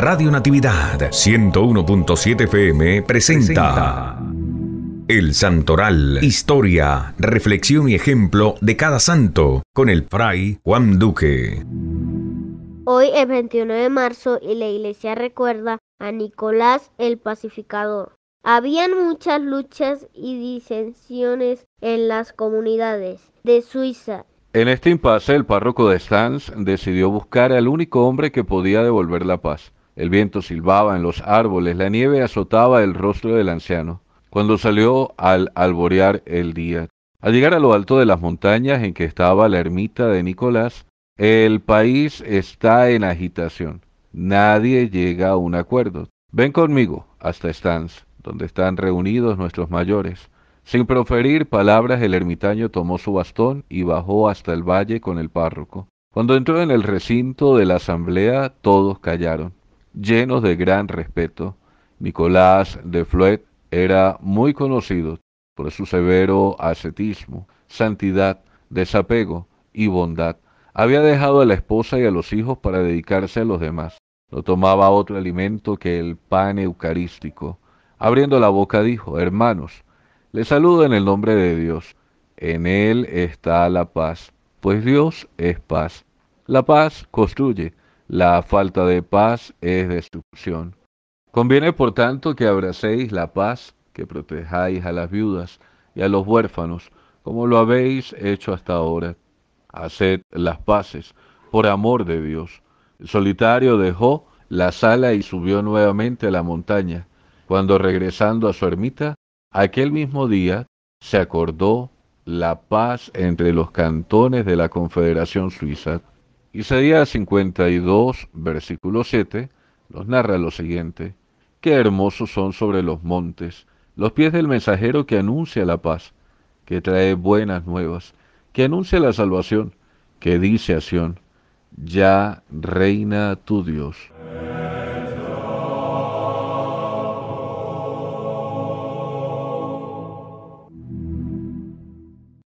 Radio Natividad 101.7 FM presenta El Santoral, historia, reflexión y ejemplo de cada santo con el fray Juan Duque. Hoy es 29 de marzo y la iglesia recuerda a Nicolás el pacificador. Habían muchas luchas y disensiones en las comunidades de Suiza en este impasse, el párroco de Stans decidió buscar al único hombre que podía devolver la paz. El viento silbaba en los árboles, la nieve azotaba el rostro del anciano, cuando salió al alborear el día. Al llegar a lo alto de las montañas en que estaba la ermita de Nicolás, el país está en agitación. Nadie llega a un acuerdo. Ven conmigo hasta Stans, donde están reunidos nuestros mayores. Sin proferir palabras, el ermitaño tomó su bastón y bajó hasta el valle con el párroco. Cuando entró en el recinto de la asamblea, todos callaron llenos de gran respeto. Nicolás de Fluet era muy conocido por su severo ascetismo, santidad, desapego y bondad. Había dejado a la esposa y a los hijos para dedicarse a los demás. No tomaba otro alimento que el pan eucarístico. Abriendo la boca dijo, hermanos, les saludo en el nombre de Dios. En Él está la paz, pues Dios es paz. La paz construye, la falta de paz es destrucción. Conviene, por tanto, que abracéis la paz, que protejáis a las viudas y a los huérfanos, como lo habéis hecho hasta ahora. Haced las paces, por amor de Dios. El solitario dejó la sala y subió nuevamente a la montaña, cuando regresando a su ermita, aquel mismo día se acordó la paz entre los cantones de la Confederación Suiza. Isaías 52, versículo 7, nos narra lo siguiente. Qué hermosos son sobre los montes los pies del mensajero que anuncia la paz, que trae buenas nuevas, que anuncia la salvación, que dice a Sión, ya reina tu Dios.